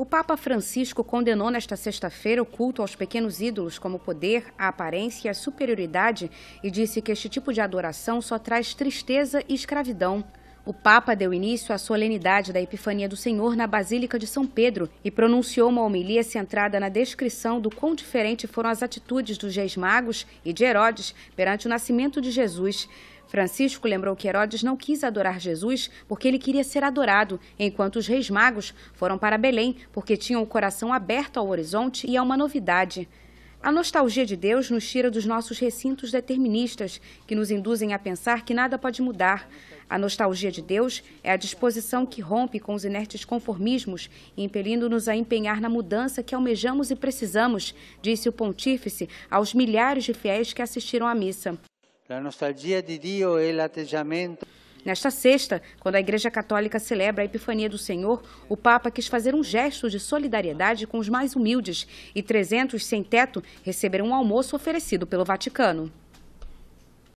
O Papa Francisco condenou nesta sexta-feira o culto aos pequenos ídolos como poder, a aparência e a superioridade e disse que este tipo de adoração só traz tristeza e escravidão o Papa deu início à solenidade da Epifania do Senhor na Basílica de São Pedro e pronunciou uma homilia centrada na descrição do quão diferente foram as atitudes dos reis magos e de Herodes perante o nascimento de Jesus. Francisco lembrou que Herodes não quis adorar Jesus porque ele queria ser adorado, enquanto os reis magos foram para Belém porque tinham o coração aberto ao horizonte e a uma novidade. A nostalgia de Deus nos tira dos nossos recintos deterministas, que nos induzem a pensar que nada pode mudar. A nostalgia de Deus é a disposição que rompe com os inertes conformismos, impelindo-nos a empenhar na mudança que almejamos e precisamos, disse o pontífice aos milhares de fiéis que assistiram à missa. A nostalgia de Deus é o atendimento. Nesta sexta, quando a Igreja Católica celebra a Epifania do Senhor, o Papa quis fazer um gesto de solidariedade com os mais humildes e 300 sem teto receberam um almoço oferecido pelo Vaticano.